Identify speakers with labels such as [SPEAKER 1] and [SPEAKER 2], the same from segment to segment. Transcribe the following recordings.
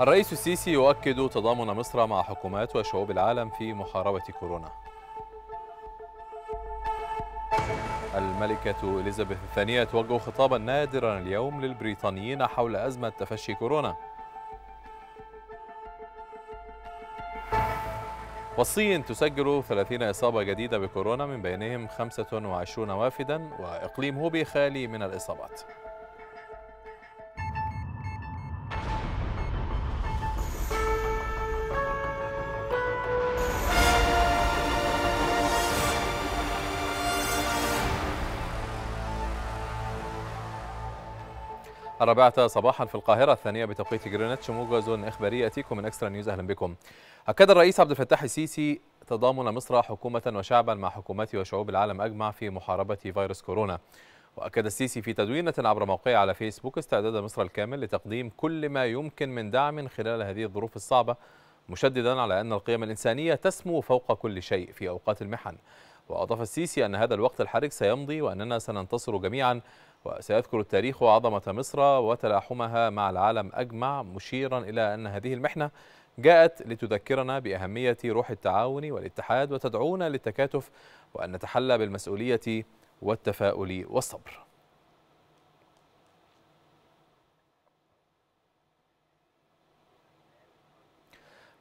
[SPEAKER 1] الرئيس السيسي يؤكد تضامن مصر مع حكومات وشعوب العالم في محاربة كورونا الملكة إليزابيث الثانية توجه خطابا نادرا اليوم للبريطانيين حول أزمة تفشي كورونا والصين تسجل 30 إصابة جديدة بكورونا من بينهم 25 وافدا وإقليم هوبي خالي من الإصابات الرابعة صباحا في القاهرة الثانية بتوقيت جرينتش موجز إخباري يأتيكم من أكسترا نيوز أهلا بكم أكد الرئيس عبد الفتاح السيسي تضامن مصر حكومة وشعبا مع حكومات وشعوب العالم أجمع في محاربة فيروس كورونا وأكد السيسي في تدوينة عبر موقعه على فيسبوك استعداد مصر الكامل لتقديم كل ما يمكن من دعم خلال هذه الظروف الصعبة مشددا على أن القيم الإنسانية تسمو فوق كل شيء في أوقات المحن وأضاف السيسي أن هذا الوقت الحرج سيمضي وأننا سننتصر جميعا وسيذكر التاريخ عظمة مصر وتلاحمها مع العالم أجمع مشيرا إلى أن هذه المحنة جاءت لتذكرنا بأهمية روح التعاون والاتحاد وتدعونا للتكاتف وأن نتحلى بالمسؤولية والتفاؤل والصبر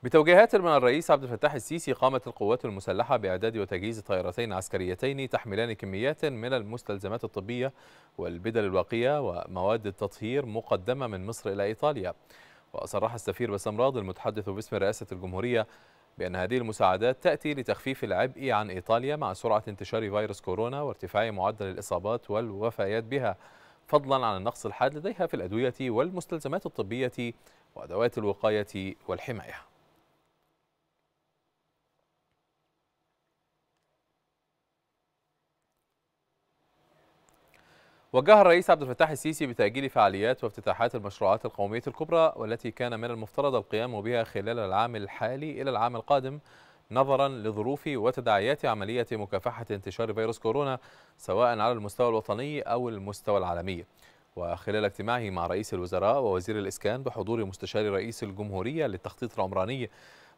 [SPEAKER 1] بتوجيهات من الرئيس عبد الفتاح السيسي قامت القوات المسلحة بإعداد وتجهيز طائرتين عسكريتين تحملان كميات من المستلزمات الطبية والبدل الواقية ومواد التطهير مقدمة من مصر إلى إيطاليا وصرح السفير بسام المتحدث باسم رئاسة الجمهورية بأن هذه المساعدات تأتي لتخفيف العبء عن إيطاليا مع سرعة انتشار فيروس كورونا وارتفاع معدل الإصابات والوفيات بها فضلا عن النقص الحاد لديها في الأدوية والمستلزمات الطبية وأدوات الوقاية والحماية وجه الرئيس عبد الفتاح السيسي بتأجيل فعاليات وافتتاحات المشروعات القومية الكبرى والتي كان من المفترض القيام بها خلال العام الحالي إلى العام القادم نظرا لظروف وتداعيات عملية مكافحة انتشار فيروس كورونا سواء على المستوى الوطني أو المستوى العالمي وخلال اجتماعه مع رئيس الوزراء ووزير الإسكان بحضور مستشار رئيس الجمهورية للتخطيط العمراني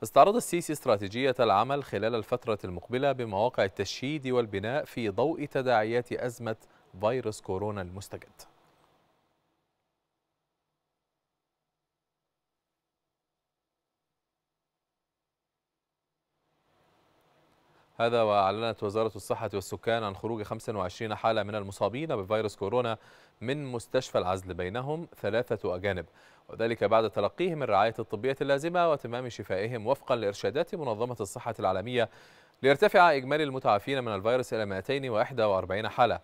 [SPEAKER 1] استعرض السيسي استراتيجية العمل خلال الفترة المقبلة بمواقع التشييد والبناء في ضوء تداعيات أزمة فيروس كورونا المستجد هذا وأعلنت وزارة الصحة والسكان عن خروج 25 حالة من المصابين بفيروس كورونا من مستشفى العزل بينهم ثلاثة أجانب وذلك بعد تلقيهم الرعاية الطبية اللازمة وتمام شفائهم وفقا لإرشادات منظمة الصحة العالمية ليرتفع إجمالي المتعافين من الفيروس إلى 241 حالة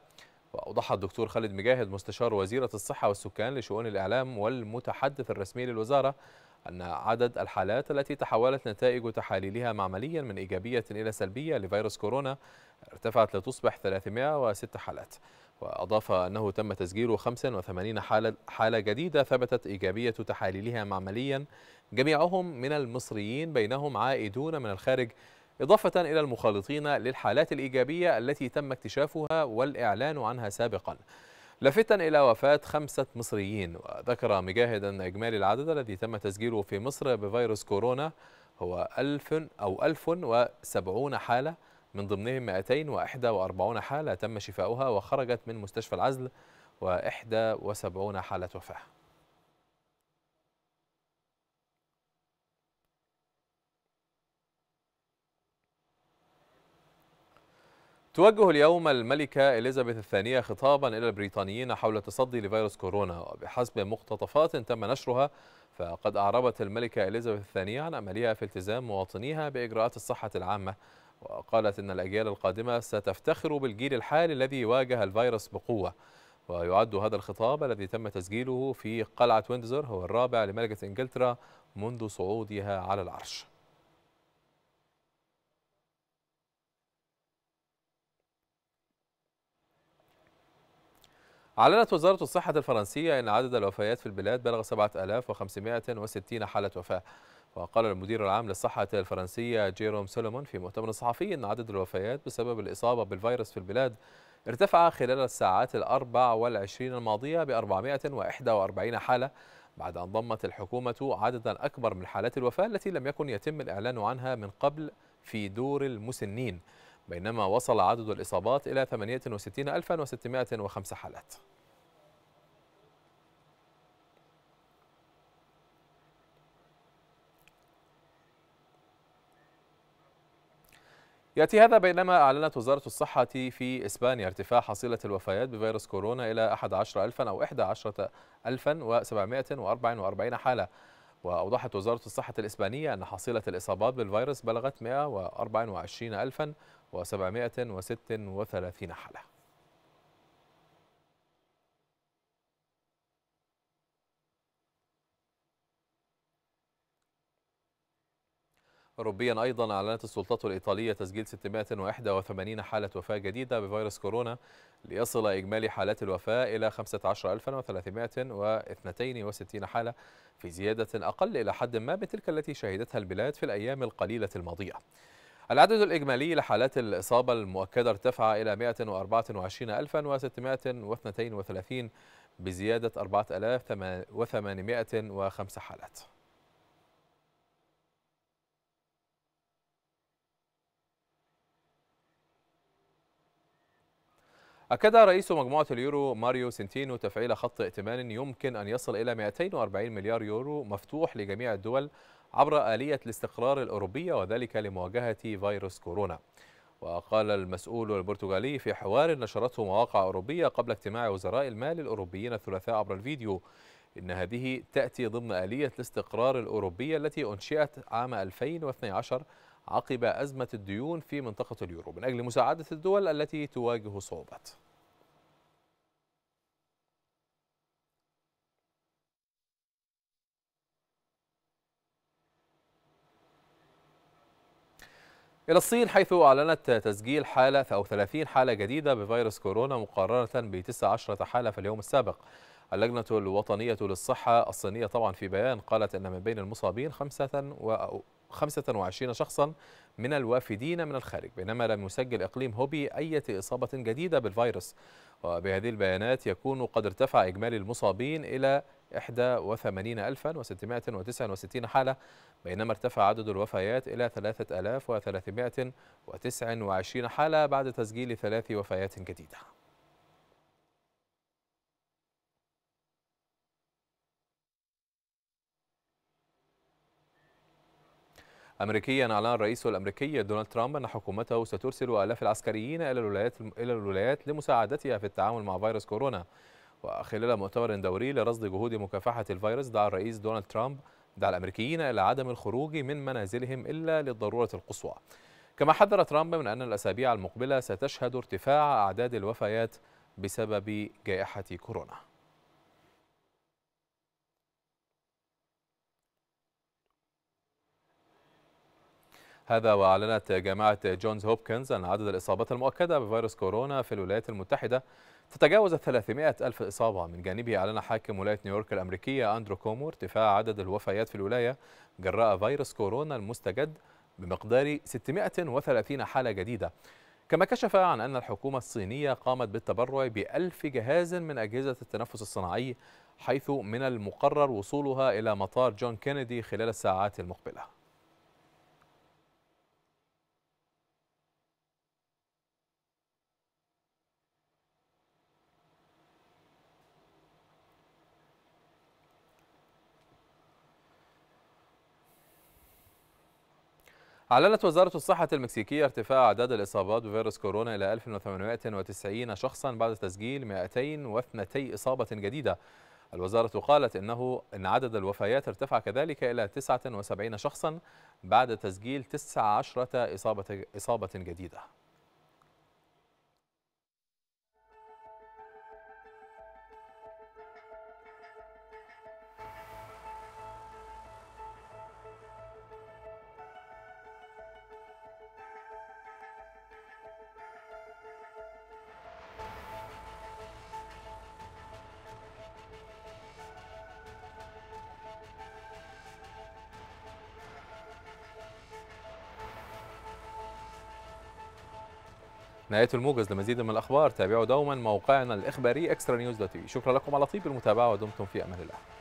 [SPEAKER 1] وأوضح الدكتور خالد مجاهد مستشار وزيرة الصحة والسكان لشؤون الإعلام والمتحدث الرسمي للوزارة أن عدد الحالات التي تحولت نتائج تحاليلها معمليا من إيجابية إلى سلبية لفيروس كورونا ارتفعت لتصبح 306 حالات وأضاف أنه تم تسجيل 85 حالة, حالة جديدة ثبتت إيجابية تحاليلها معمليا جميعهم من المصريين بينهم عائدون من الخارج إضافة إلى المخالطين للحالات الإيجابية التي تم اكتشافها والإعلان عنها سابقا لافتا إلى وفاة خمسة مصريين وذكر مجاهد أن إجمالي العدد الذي تم تسجيله في مصر بفيروس كورونا هو ألف أو 1070 حالة من ضمنهم 241 حالة تم شفاؤها وخرجت من مستشفى العزل و71 حالة وفاة توجه اليوم الملكة إليزابيث الثانية خطابا إلى البريطانيين حول التصدي لفيروس كورونا وبحسب مقتطفات تم نشرها فقد أعربت الملكة إليزابيث الثانية عن أملها في التزام مواطنيها بإجراءات الصحة العامة وقالت إن الأجيال القادمة ستفتخر بالجيل الحالي الذي واجه الفيروس بقوة ويعد هذا الخطاب الذي تم تسجيله في قلعة ويندزور هو الرابع لملكة إنجلترا منذ صعودها على العرش أعلنت وزارة الصحة الفرنسية أن عدد الوفيات في البلاد بلغ 7560 حالة وفاة وقال المدير العام للصحة الفرنسية جيروم سولومون في مؤتمر صحفي أن عدد الوفيات بسبب الإصابة بالفيروس في البلاد ارتفع خلال الساعات الأربع والعشرين الماضية ب 441 حالة بعد أن ضمت الحكومة عددا أكبر من حالات الوفاة التي لم يكن يتم الإعلان عنها من قبل في دور المسنين بينما وصل عدد الإصابات إلى 68605 حالات يأتي هذا بينما أعلنت وزارة الصحة في إسبانيا ارتفاع حصيلة الوفيات بفيروس كورونا إلى 11000 أو 11744 حالة وأوضحت وزارة الصحة الإسبانية أن حصيلة الإصابات بالفيروس بلغت 124000 و736 حالة أوروبيا أيضا أعلنت السلطات الإيطالية تسجيل 681 حالة وفاة جديدة بفيروس كورونا ليصل إجمالي حالات الوفاة إلى 15362 حالة في زيادة أقل إلى حد ما بتلك التي شهدتها البلاد في الأيام القليلة الماضية العدد الإجمالي لحالات الإصابة المؤكدة ارتفع إلى 124632 بزيادة 4805 حالات أكد رئيس مجموعة اليورو ماريو سنتينو تفعيل خط ائتمان يمكن أن يصل إلى 240 مليار يورو مفتوح لجميع الدول عبر آلية الاستقرار الأوروبية وذلك لمواجهة فيروس كورونا وقال المسؤول البرتغالي في حوار نشرته مواقع أوروبية قبل اجتماع وزراء المال الأوروبيين الثلاثاء عبر الفيديو إن هذه تأتي ضمن آلية الاستقرار الأوروبية التي أنشئت عام 2012 عقب أزمة الديون في منطقة اليورو من أجل مساعدة الدول التي تواجه صعوبات إلى الصين حيث أعلنت تسجيل حالة أو 30 حالة جديدة بفيروس كورونا مقارنة ب 19 حالة في اليوم السابق. اللجنة الوطنية للصحة الصينية طبعا في بيان قالت أن من بين المصابين 45 25 شخصا من الوافدين من الخارج بينما لم يسجل إقليم هوبي أي إصابة جديدة بالفيروس وبهذه البيانات يكون قد ارتفع إجمالي المصابين إلى 81669 حالة بينما ارتفع عدد الوفيات إلى 3329 حالة بعد تسجيل ثلاث وفيات جديدة أمريكيا أعلن الرئيس الأمريكي دونالد ترامب أن حكومته سترسل آلاف العسكريين إلى الولايات إلى الولايات لمساعدتها في التعامل مع فيروس كورونا. وخلال مؤتمر دوري لرصد جهود مكافحة الفيروس دعا الرئيس دونالد ترامب دعا الأمريكيين إلى عدم الخروج من منازلهم إلا للضرورة القصوى. كما حذر ترامب من أن الأسابيع المقبلة ستشهد ارتفاع أعداد الوفيات بسبب جائحة كورونا. هذا وأعلنت جامعة جونز هوبكنز أن عدد الإصابات المؤكدة بفيروس كورونا في الولايات المتحدة تتجاوز 300 ألف إصابة من جانبه أعلن حاكم ولاية نيويورك الأمريكية أندرو كومو ارتفاع عدد الوفيات في الولاية جراء فيروس كورونا المستجد بمقدار 630 حالة جديدة كما كشف عن أن الحكومة الصينية قامت بالتبرع بألف جهاز من أجهزة التنفس الصناعي حيث من المقرر وصولها إلى مطار جون كينيدي خلال الساعات المقبلة أعلنت وزارة الصحة المكسيكية ارتفاع أعداد الإصابات بفيروس كورونا إلى 1890 شخصا بعد تسجيل 202 إصابة جديدة الوزارة قالت إنه إن عدد الوفيات ارتفع كذلك إلى 79 شخصا بعد تسجيل 19 إصابة, إصابة جديدة نهاية الموجز لمزيد من الأخبار تابعوا دوما موقعنا الإخباري اكسترا نيوز دوت شكرا لكم على طيب المتابعة ودمتم في أمان الله